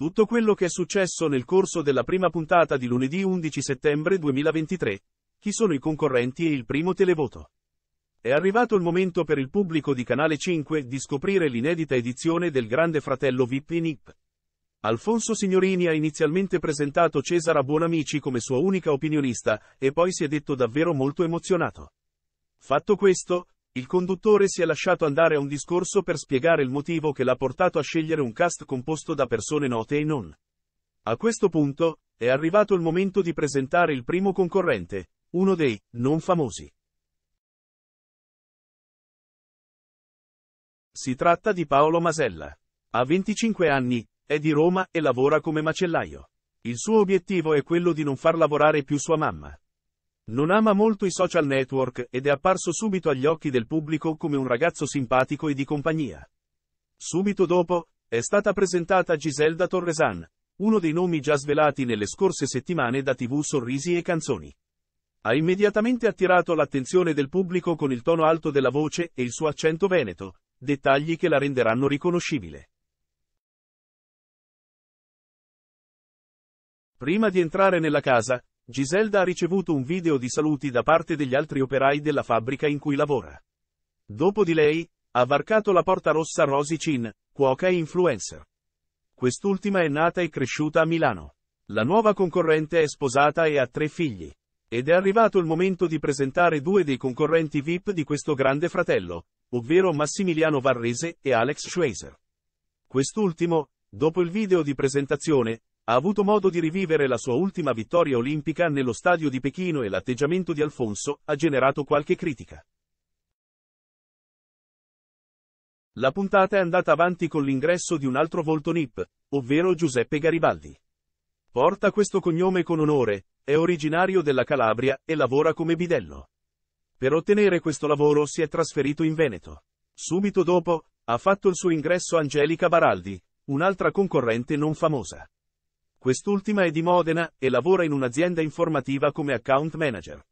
Tutto quello che è successo nel corso della prima puntata di lunedì 11 settembre 2023. Chi sono i concorrenti e il primo televoto? È arrivato il momento per il pubblico di Canale 5 di scoprire l'inedita edizione del Grande Fratello VIP in IP. Alfonso Signorini ha inizialmente presentato Cesara Buonamici come sua unica opinionista, e poi si è detto davvero molto emozionato. Fatto questo, il conduttore si è lasciato andare a un discorso per spiegare il motivo che l'ha portato a scegliere un cast composto da persone note e non. A questo punto, è arrivato il momento di presentare il primo concorrente, uno dei non famosi. Si tratta di Paolo Masella. Ha 25 anni, è di Roma e lavora come macellaio. Il suo obiettivo è quello di non far lavorare più sua mamma. Non ama molto i social network ed è apparso subito agli occhi del pubblico come un ragazzo simpatico e di compagnia. Subito dopo, è stata presentata Giselda Torresan, uno dei nomi già svelati nelle scorse settimane da TV Sorrisi e Canzoni. Ha immediatamente attirato l'attenzione del pubblico con il tono alto della voce e il suo accento veneto, dettagli che la renderanno riconoscibile. Prima di entrare nella casa, Giselda ha ricevuto un video di saluti da parte degli altri operai della fabbrica in cui lavora. Dopo di lei, ha varcato la porta rossa Rosy Chin, cuoca e influencer. Quest'ultima è nata e cresciuta a Milano. La nuova concorrente è sposata e ha tre figli. Ed è arrivato il momento di presentare due dei concorrenti VIP di questo grande fratello, ovvero Massimiliano Varrese e Alex Schweizer. Quest'ultimo, dopo il video di presentazione, ha avuto modo di rivivere la sua ultima vittoria olimpica nello stadio di Pechino e l'atteggiamento di Alfonso ha generato qualche critica. La puntata è andata avanti con l'ingresso di un altro volto NIP, ovvero Giuseppe Garibaldi. Porta questo cognome con onore, è originario della Calabria e lavora come bidello. Per ottenere questo lavoro si è trasferito in Veneto. Subito dopo, ha fatto il suo ingresso Angelica Baraldi, un'altra concorrente non famosa. Quest'ultima è di Modena e lavora in un'azienda informativa come account manager.